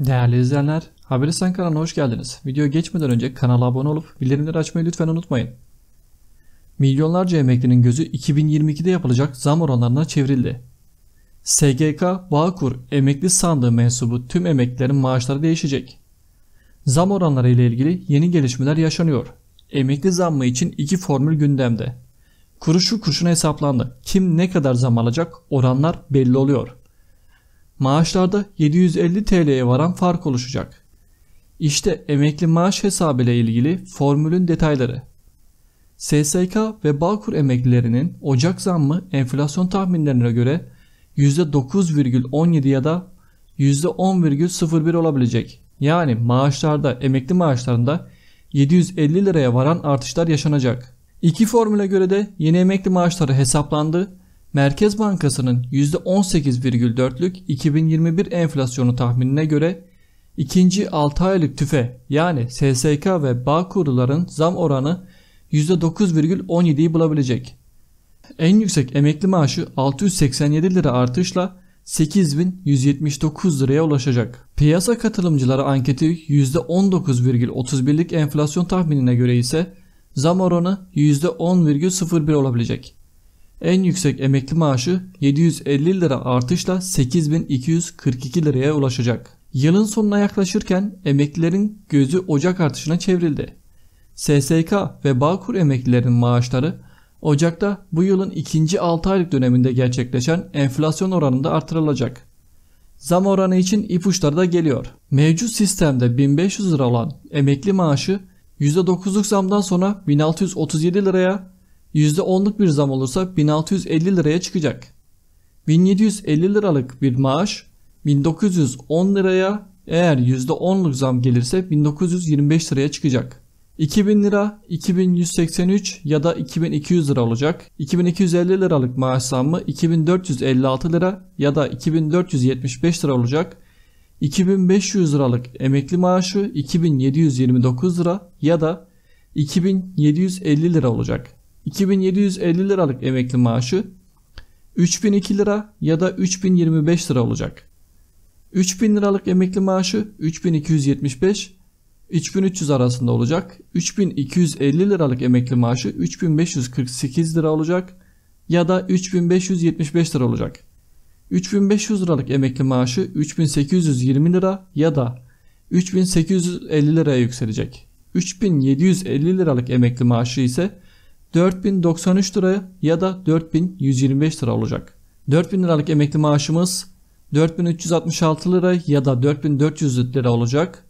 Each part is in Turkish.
Değerli izleyenler, Haberist kanalına hoş geldiniz. Video geçmeden önce kanala abone olup bildirimleri açmayı lütfen unutmayın. Milyonlarca emeklinin gözü 2022'de yapılacak zam oranlarına çevrildi. SGK, Bağkur, emekli sandığı mensubu tüm emeklilerin maaşları değişecek. Zam oranları ile ilgili yeni gelişmeler yaşanıyor. Emekli zammı için iki formül gündemde. Kuruşu kuruşuna hesaplandı. Kim ne kadar zam alacak oranlar belli oluyor maaşlarda 750 TL'ye varan fark oluşacak. İşte emekli maaş hesabı ile ilgili formülün detayları. SSK ve Bağkur emeklilerinin Ocak zammı enflasyon tahminlerine göre %9,17 ya da %10,01 olabilecek. Yani maaşlarda, emekli maaşlarında 750 liraya varan artışlar yaşanacak. İki formüle göre de yeni emekli maaşları hesaplandı Merkez Bankası'nın %18,4'lük 2021 enflasyonu tahminine göre ikinci 6 aylık tüfe yani SSK ve bağ kuruların zam oranı %9,17'yi bulabilecek. En yüksek emekli maaşı 687 lira artışla 8179 liraya ulaşacak. Piyasa katılımcıları anketi %19,31'lik enflasyon tahminine göre ise zam oranı %10,01 olabilecek. En yüksek emekli maaşı 750 lira artışla 8242 liraya ulaşacak. Yılın sonuna yaklaşırken emeklilerin gözü Ocak artışına çevrildi. SSK ve Bağkur emeklilerin maaşları Ocak'ta bu yılın ikinci 6 aylık döneminde gerçekleşen enflasyon oranında artırılacak. Zam oranı için ipuçları da geliyor. Mevcut sistemde 1500 lira olan emekli maaşı %9'luk zamdan sonra 1637 liraya %10'luk bir zam olursa 1650 liraya çıkacak. 1750 liralık bir maaş 1910 liraya eğer %10'luk zam gelirse 1925 liraya çıkacak. 2000 lira 2183 ya da 2200 lira olacak. 2250 liralık maaş zammı 2456 lira ya da 2475 lira olacak. 2500 liralık emekli maaşı 2729 lira ya da 2750 lira olacak. 2750 liralık emekli maaşı 3002 lira ya da 3025 lira olacak. 3000 liralık emekli maaşı 3275 3300 arasında olacak. 3250 liralık emekli maaşı 3548 lira olacak ya da 3575 lira olacak. 3500 liralık emekli maaşı 3820 lira ya da 3850 liraya yükselecek. 3750 liralık emekli maaşı ise 4093 lira ya da 4125 lira olacak. 4000 liralık emekli maaşımız 4366 lira ya da 4400 lira olacak.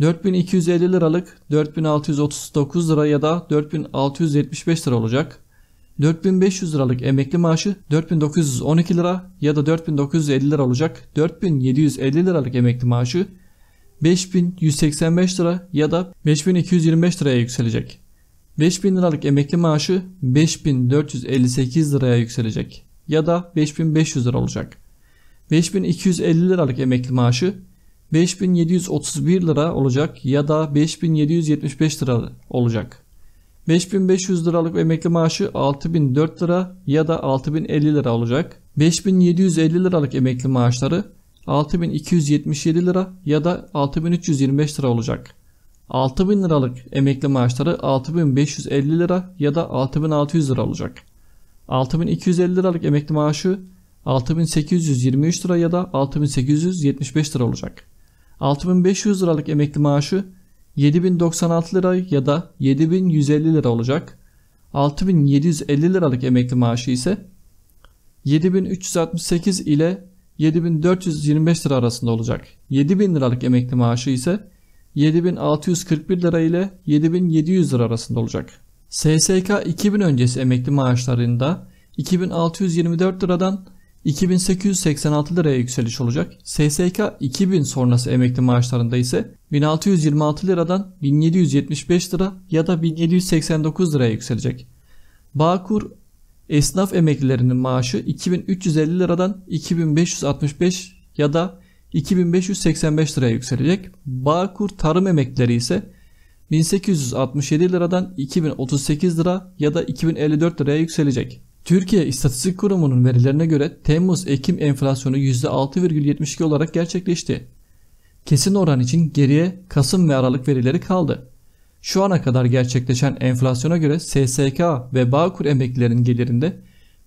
4250 liralık 4639 lira ya da 4675 lira olacak. 4500 liralık emekli maaşı 4912 lira ya da 4950 lira olacak. 4750 liralık emekli maaşı 5185 lira ya da 5225 liraya yükselecek. 5000 liralık emekli maaşı 5458 liraya yükselecek ya da 5500 lira olacak. 5250 liralık emekli maaşı 5731 lira olacak ya da 5775 lira olacak. 5500 liralık emekli maaşı 6004 lira ya da 6050 lira olacak. 5750 liralık emekli maaşları 6277 lira ya da 6325 lira olacak. 6000 liralık emekli maaşları 6550 lira ya da 6600 lira olacak. 6250 liralık emekli maaşı 6823 lira ya da 6875 lira olacak. 6500 liralık emekli maaşı 7096 lira ya da 7150 lira olacak. 6750 liralık emekli maaşı ise 7368 ile 7425 lira arasında olacak. 7000 liralık emekli maaşı ise 7641 lira ile 7700 lira arasında olacak. SSK 2000 öncesi emekli maaşlarında 2624 liradan 2886 liraya yükseliş olacak. SSK 2000 sonrası emekli maaşlarında ise 1626 liradan 1775 lira ya da 1789 liraya yükselecek. Bağkur esnaf emeklilerinin maaşı 2350 liradan 2565 ya da 2585 liraya yükselecek. Bağkur tarım emekleri ise 1867 liradan 2038 lira ya da 2054 liraya yükselecek. Türkiye İstatistik Kurumu'nun verilerine göre Temmuz-Ekim enflasyonu %6,72 olarak gerçekleşti. Kesin oran için geriye Kasım ve Aralık verileri kaldı. Şu ana kadar gerçekleşen enflasyona göre SSK ve Bağkur emeklilerin gelirinde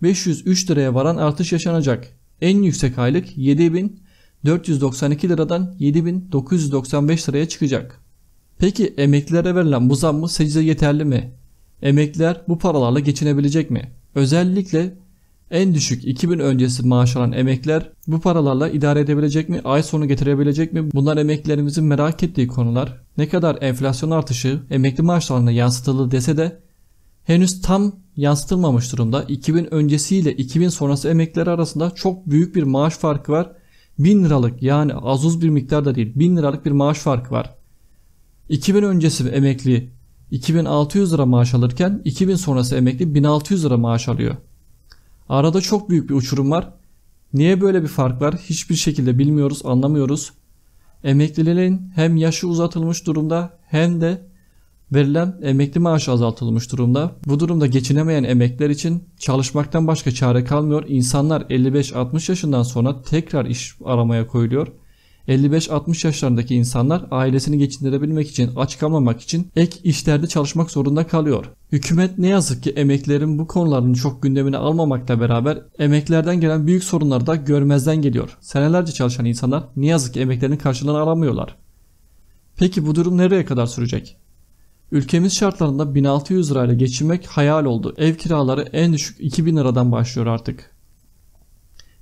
503 liraya varan artış yaşanacak. En yüksek aylık 7000 492 liradan 7995 liraya çıkacak. Peki emeklilere verilen bu zam mı sizce yeterli mi? Emekliler bu paralarla geçinebilecek mi? Özellikle en düşük 2000 öncesi maaş alan emekler bu paralarla idare edebilecek mi? Ay sonu getirebilecek mi? Bunlar emeklilerimizin merak ettiği konular. Ne kadar enflasyon artışı emekli maaşlarına yansıtıldı dese de henüz tam yansıtılmamış durumda. 2000 öncesi ile 2000 sonrası emekliler arasında çok büyük bir maaş farkı var 1000 liralık yani az azuz bir miktarda değil 1000 liralık bir maaş farkı var. 2000 öncesi emekli 2600 lira maaş alırken 2000 sonrası emekli 1600 lira maaş alıyor. Arada çok büyük bir uçurum var. Niye böyle bir fark var? Hiçbir şekilde bilmiyoruz, anlamıyoruz. Emeklilerin hem yaşı uzatılmış durumda hem de Verilen emekli maaşı azaltılmış durumda. Bu durumda geçinemeyen emekliler için çalışmaktan başka çare kalmıyor. İnsanlar 55-60 yaşından sonra tekrar iş aramaya koyuluyor. 55-60 yaşlarındaki insanlar ailesini geçindirebilmek için, aç kalmamak için ek işlerde çalışmak zorunda kalıyor. Hükümet ne yazık ki emeklerin bu konularını çok gündemine almamakla beraber emeklerden gelen büyük sorunları da görmezden geliyor. Senelerce çalışan insanlar ne yazık ki emeklerinin karşılığını alamıyorlar. Peki bu durum nereye kadar sürecek? Ülkemiz şartlarında 1600 lirayla geçinmek hayal oldu. Ev kiraları en düşük 2000 liradan başlıyor artık.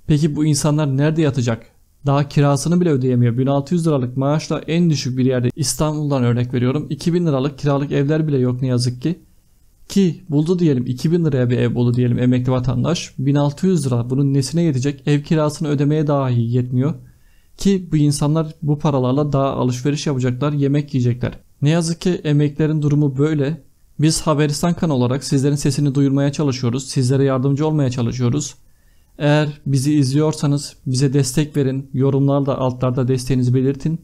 Peki bu insanlar nerede yatacak? Daha kirasını bile ödeyemiyor. 1600 liralık maaşla en düşük bir yerde İstanbul'dan örnek veriyorum. 2000 liralık kiralık evler bile yok ne yazık ki. Ki buldu diyelim 2000 liraya bir ev buldu diyelim emekli vatandaş. 1600 lira bunun nesine yetecek? Ev kirasını ödemeye dahi yetmiyor. Ki bu insanlar bu paralarla daha alışveriş yapacaklar, yemek yiyecekler. Ne yazık ki emeklerin durumu böyle. Biz Haberistan Kan olarak sizlerin sesini duyurmaya çalışıyoruz. Sizlere yardımcı olmaya çalışıyoruz. Eğer bizi izliyorsanız bize destek verin. yorumlarda, altlarda desteğinizi belirtin.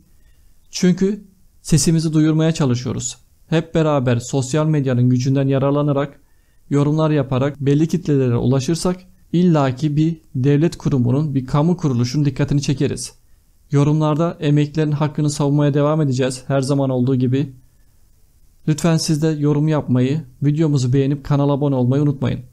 Çünkü sesimizi duyurmaya çalışıyoruz. Hep beraber sosyal medyanın gücünden yararlanarak, yorumlar yaparak belli kitlelere ulaşırsak illaki bir devlet kurumunun, bir kamu kuruluşunun dikkatini çekeriz. Yorumlarda emeklerin hakkını savunmaya devam edeceğiz her zaman olduğu gibi. Lütfen siz de yorum yapmayı, videomuzu beğenip kanala abone olmayı unutmayın.